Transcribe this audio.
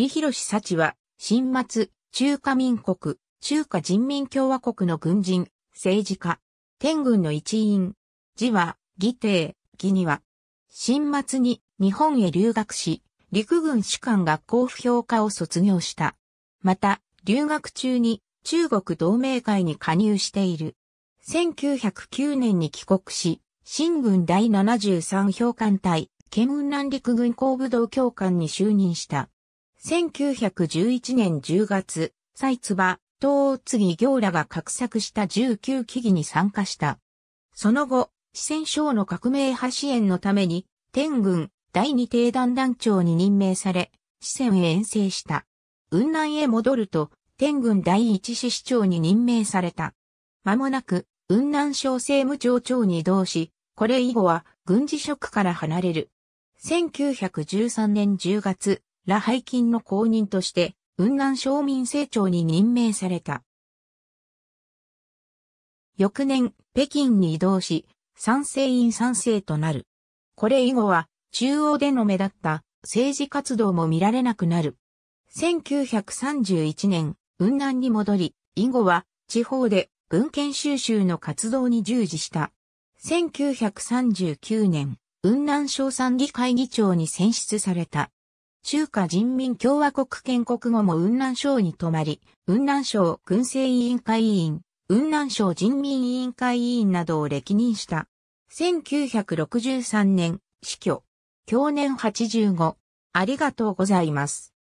李広幸は、新末、中華民国、中華人民共和国の軍人、政治家、天軍の一員、字は、義帝、義には、新末に日本へ留学し、陸軍士官学校不評科を卒業した。また、留学中に中国同盟会に加入している。1909年に帰国し、新軍第73評官隊、県雲南陸軍工部道教官に就任した。1911年10月、蔡は東次行らが画策した19期議に参加した。その後、四川省の革命派支援のために、天軍第二帝団団長に任命され、四川へ遠征した。雲南へ戻ると、天軍第一支市長に任命された。間もなく、雲南省政務庁長に移動し、これ以後は軍事職から離れる。1913年10月、羅廃金の公認として、雲南省民政庁に任命された。翌年、北京に移動し、賛成院賛成となる。これ以後は、中央での目立った政治活動も見られなくなる。1931年、雲南に戻り、以後は地方で文献収集の活動に従事した。1939年、雲南省参議会議長に選出された。中華人民共和国建国後も雲南省に泊まり、雲南省軍政委員会委員、雲南省人民委員会委員などを歴任した。1963年、死去。去年85。ありがとうございます。